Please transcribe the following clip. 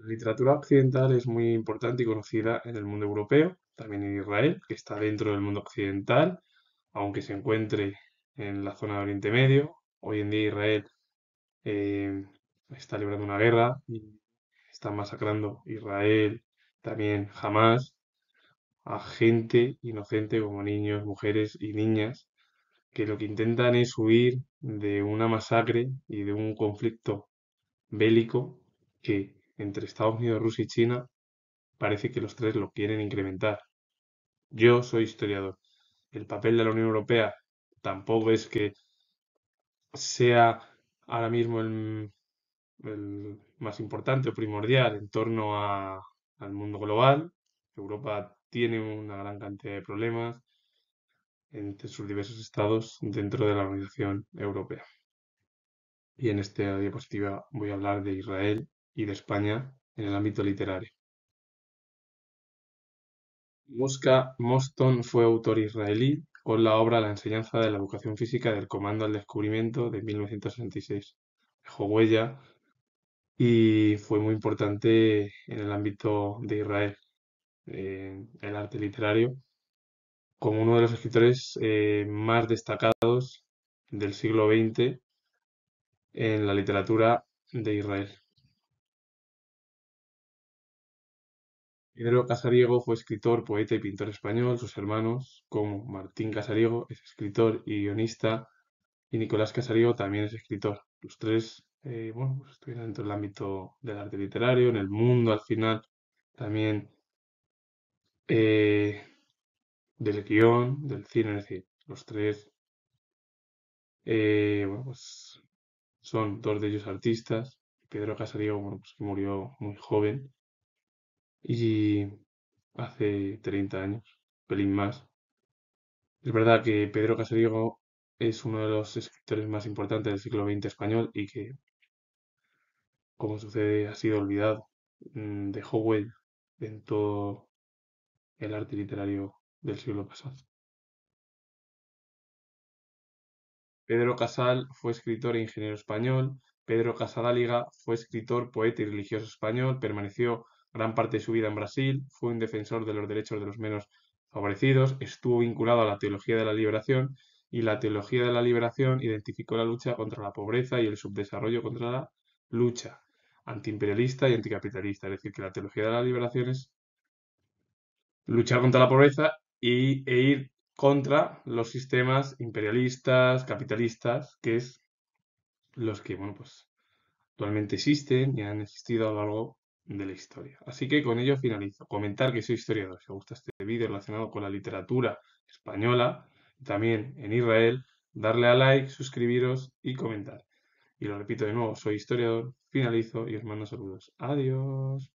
La literatura occidental es muy importante y conocida en el mundo europeo, también en Israel, que está dentro del mundo occidental, aunque se encuentre en la zona de Oriente Medio. Hoy en día Israel eh, está librando una guerra y está masacrando Israel, también jamás, a gente inocente como niños, mujeres y niñas, que lo que intentan es huir de una masacre y de un conflicto bélico que entre Estados Unidos, Rusia y China, parece que los tres lo quieren incrementar. Yo soy historiador. El papel de la Unión Europea tampoco es que sea ahora mismo el, más importante o primordial en torno al mundo global. Europa tiene una gran cantidad de problemas entre sus diversos estados dentro de la Organización Europea. Y en esta diapositiva voy a hablar de Israel y de España en el ámbito literario. Mosca Moston fue autor israelí con la obra La enseñanza de la educación física del Comando al Descubrimiento de 1966. Dejó huella y fue muy importante en el ámbito de Israel, en el arte literario, como uno de los escritores eh, más destacados del siglo XX en la literatura de Israel. Pedro Casariego fue escritor, poeta y pintor español. Sus hermanos, como Martín Casariego, es escritor y guionista, y Nicolás Casariego también es escritor. Los tres, eh, bueno, pues, estuvieron dentro del ámbito del arte literario, en el mundo al final, también eh, del guión, del cine, es decir, los tres, eh, pues, son dos de ellos artistas. Pedro Casariego, bueno, pues, que murió muy joven y hace 30 años, pelín más. Es verdad que Pedro Casaliego es uno de los escritores más importantes del siglo XX español y que, como sucede, ha sido olvidado. Mm, de Howell en todo el arte literario del siglo pasado. Pedro Casal fue escritor e ingeniero español. Pedro Casadáliga fue escritor, poeta y religioso español. Permaneció gran parte de su vida en Brasil, fue un defensor de los derechos de los menos favorecidos, estuvo vinculado a la teología de la liberación y la teología de la liberación identificó la lucha contra la pobreza y el subdesarrollo contra la lucha antiimperialista y anticapitalista. Es decir, que la teología de la liberación es luchar contra la pobreza y, e ir contra los sistemas imperialistas, capitalistas, que es los que, bueno, pues actualmente existen y han existido a lo largo de la historia. Así que con ello finalizo. Comentar que soy historiador. Si os gusta este vídeo relacionado con la literatura española, también en Israel, darle a like, suscribiros y comentar. Y lo repito de nuevo, soy historiador, finalizo y os mando saludos. Adiós.